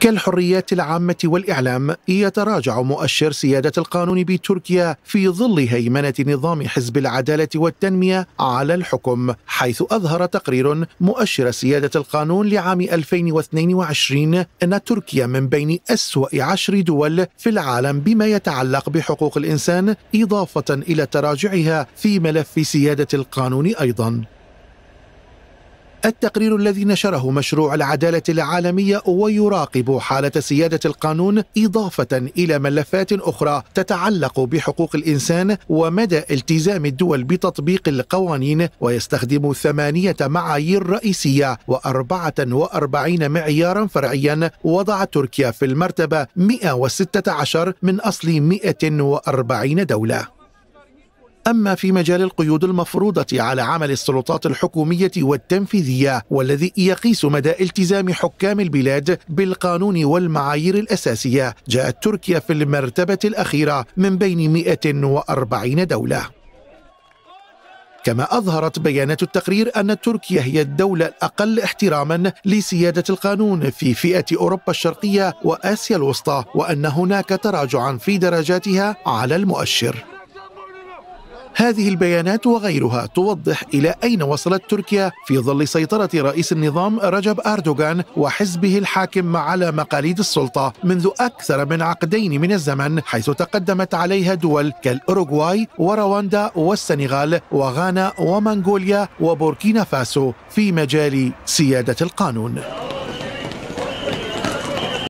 كالحريات العامة والإعلام يتراجع مؤشر سيادة القانون بتركيا في ظل هيمنة نظام حزب العدالة والتنمية على الحكم حيث أظهر تقرير مؤشر سيادة القانون لعام 2022 أن تركيا من بين أسوأ عشر دول في العالم بما يتعلق بحقوق الإنسان إضافة إلى تراجعها في ملف سيادة القانون أيضاً التقرير الذي نشره مشروع العدالة العالمية ويراقب حالة سيادة القانون إضافة إلى ملفات أخرى تتعلق بحقوق الإنسان ومدى التزام الدول بتطبيق القوانين ويستخدم ثمانية معايير رئيسية وأربعة وأربعين معيارا فرعيا وضع تركيا في المرتبة 116 من أصل 140 دولة أما في مجال القيود المفروضة على عمل السلطات الحكومية والتنفيذية والذي يقيس مدى التزام حكام البلاد بالقانون والمعايير الأساسية جاءت تركيا في المرتبة الأخيرة من بين 140 دولة كما أظهرت بيانات التقرير أن تركيا هي الدولة الأقل احتراما لسيادة القانون في فئة أوروبا الشرقية وآسيا الوسطى وأن هناك تراجعا في درجاتها على المؤشر هذه البيانات وغيرها توضح إلى أين وصلت تركيا في ظل سيطرة رئيس النظام رجب أردوغان وحزبه الحاكم على مقاليد السلطة منذ أكثر من عقدين من الزمن حيث تقدمت عليها دول كالأوروغواي ورواندا والسنغال وغانا ومنغوليا وبوركينا فاسو في مجال سيادة القانون